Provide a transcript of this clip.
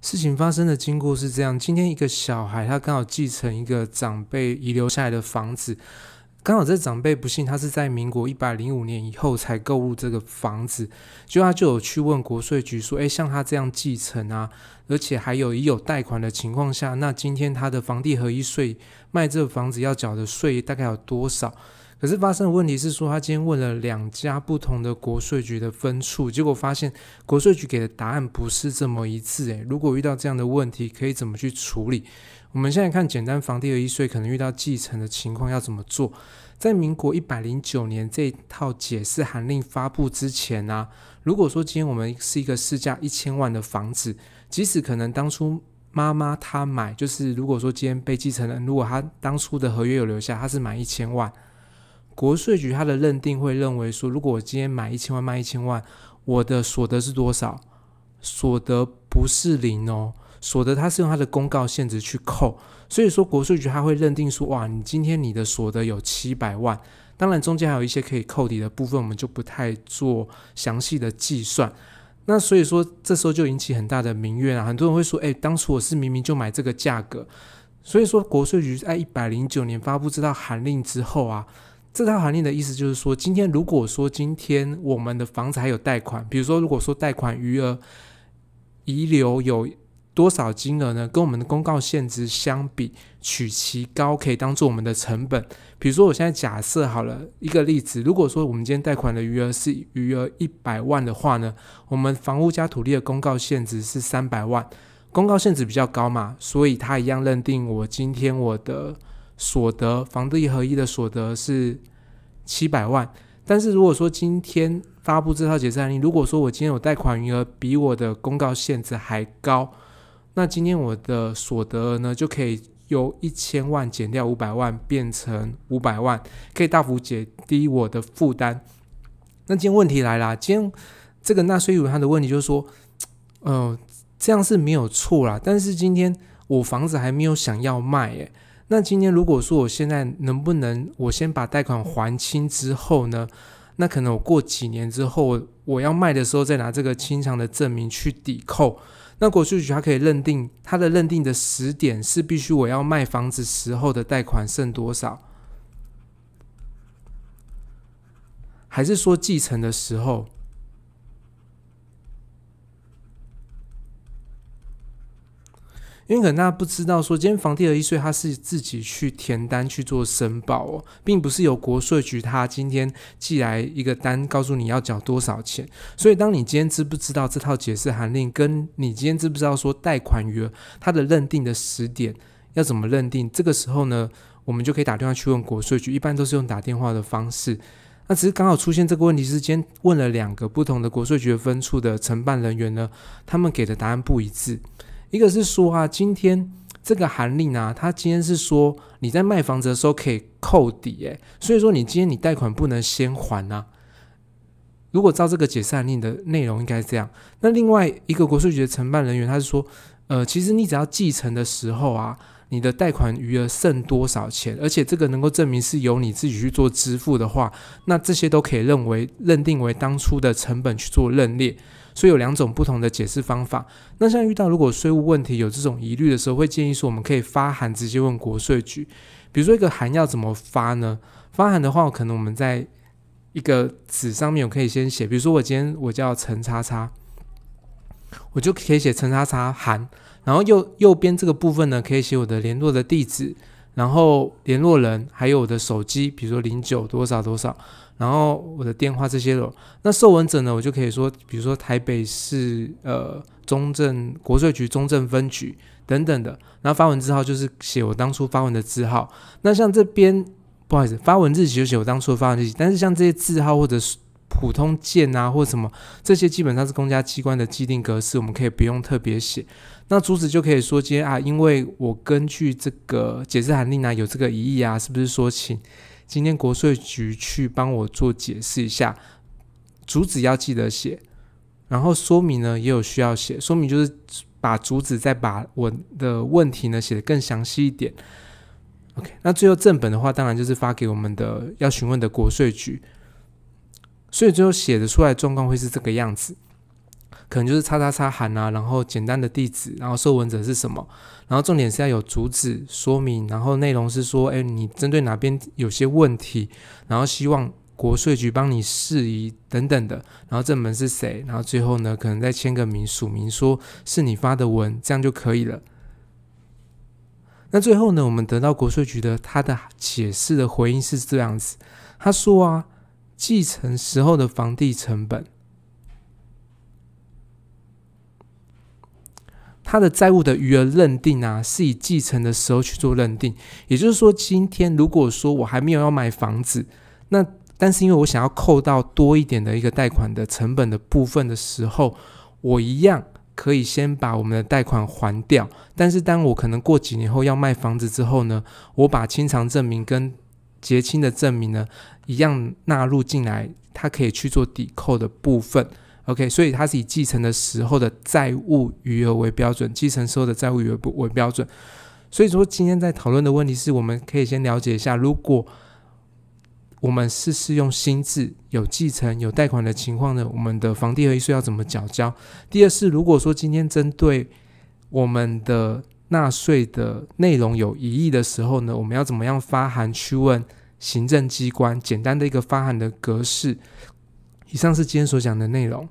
事情发生的经过是这样：今天一个小孩，他刚好继承一个长辈遗留下来的房子，刚好这长辈不幸他是在民国一百零五年以后才购入这个房子，就他就有去问国税局说：“哎，像他这样继承啊，而且还有已有贷款的情况下，那今天他的房地合一税卖这个房子要缴的税大概有多少？”可是发生的问题是说，他今天问了两家不同的国税局的分处，结果发现国税局给的答案不是这么一致。诶，如果遇到这样的问题，可以怎么去处理？我们现在看简单房地一税，可能遇到继承的情况要怎么做？在民国一百零九年这一套解释函令发布之前呢，如果说今天我们是一个市价一千万的房子，即使可能当初妈妈她买，就是如果说今天被继承人，如果他当初的合约有留下，他是买一千万。国税局他的认定会认为说，如果我今天买一千万卖一千万，我的所得是多少？所得不是零哦，所得它是用它的公告限值去扣，所以说国税局它会认定说，哇，你今天你的所得有七百万。当然中间还有一些可以扣抵的部分，我们就不太做详细的计算。那所以说这时候就引起很大的民怨啊，很多人会说，哎，当初我是明明就买这个价格。所以说国税局在一百零九年发布这道函令之后啊。这套函令的意思就是说，今天如果说今天我们的房子还有贷款，比如说如果说贷款余额遗留有多少金额呢？跟我们的公告限制相比，取其高，可以当做我们的成本。比如说，我现在假设好了一个例子，如果说我们今天贷款的余额是余额一百万的话呢，我们房屋加土地的公告限值是三百万，公告限值比较高嘛，所以他一样认定我今天我的。所得、房地合一的所得是七百万，但是如果说今天发布这套解释令，如果说我今天有贷款余额比我的公告限制还高，那今天我的所得额呢就可以由一千万减掉五百万，变成五百万，可以大幅减低我的负担。那今天问题来了，今天这个纳税有他的问题，就是说，嗯，这样是没有错啦，但是今天我房子还没有想要卖，诶。那今天如果说我现在能不能，我先把贷款还清之后呢？那可能我过几年之后我要卖的时候，再拿这个清偿的证明去抵扣。那国税局它可以认定，它的认定的时点是必须我要卖房子时候的贷款剩多少，还是说继承的时候？因为可能家不知道说，今天房地合一税他是自己去填单去做申报哦，并不是由国税局他今天寄来一个单，告诉你要缴多少钱。所以，当你今天知不知道这套解释函令，跟你今天知不知道说贷款余额它的认定的时点要怎么认定，这个时候呢，我们就可以打电话去问国税局，一般都是用打电话的方式。那只是刚好出现这个问题之间，问了两个不同的国税局分处的承办人员呢，他们给的答案不一致。一个是说啊，今天这个函令啊，他今天是说你在卖房子的时候可以扣抵诶，所以说你今天你贷款不能先还啊。如果照这个解散令的内容应该是这样。那另外一个国税局的承办人员他是说，呃，其实你只要继承的时候啊。你的贷款余额剩多少钱，而且这个能够证明是由你自己去做支付的话，那这些都可以认为认定为当初的成本去做认列。所以有两种不同的解释方法。那像遇到如果税务问题有这种疑虑的时候，会建议说我们可以发函直接问国税局。比如说一个函要怎么发呢？发函的话，可能我们在一个纸上面我可以先写，比如说我今天我叫陈叉叉，我就可以写陈叉叉函。然后右右边这个部分呢，可以写我的联络的地址，然后联络人，还有我的手机，比如说零九多少多少，然后我的电话这些的。那受文者呢，我就可以说，比如说台北市呃中正国税局中正分局等等的。然后发文字号就是写我当初发文的字号。那像这边不好意思，发文日期就写我当初发文日期。但是像这些字号或者是普通件啊，或者什么这些基本上是公家机关的既定格式，我们可以不用特别写。那主旨就可以说今天啊，因为我根据这个解释函令呢有这个疑义啊，是不是说请今天国税局去帮我做解释一下？主旨要记得写，然后说明呢也有需要写，说明就是把主旨再把我的问题呢写得更详细一点。OK，那最后正本的话，当然就是发给我们的要询问的国税局。所以最后写的出来，状况会是这个样子，可能就是叉叉叉函啊，然后简单的地址，然后受文者是什么，然后重点是要有主旨说明，然后内容是说，哎，你针对哪边有些问题，然后希望国税局帮你释宜等等的，然后这门是谁，然后最后呢，可能再签个名署名，说是你发的文，这样就可以了。那最后呢，我们得到国税局的他的解释的回应是这样子，他说啊。继承时候的房地成本，他的债务的余额认定啊，是以继承的时候去做认定。也就是说，今天如果说我还没有要买房子，那但是因为我想要扣到多一点的一个贷款的成本的部分的时候，我一样可以先把我们的贷款还掉。但是当我可能过几年后要卖房子之后呢，我把清偿证明跟。结清的证明呢，一样纳入进来，它可以去做抵扣的部分。OK，所以它是以继承的时候的债务余额为标准，继承时候的债务余额为标准。所以说，今天在讨论的问题是我们可以先了解一下，如果我们是适用新制，有继承、有贷款的情况呢，我们的房地合一税要怎么缴交？第二是，如果说今天针对我们的。纳税的内容有疑义的时候呢，我们要怎么样发函去问行政机关？简单的一个发函的格式。以上是今天所讲的内容。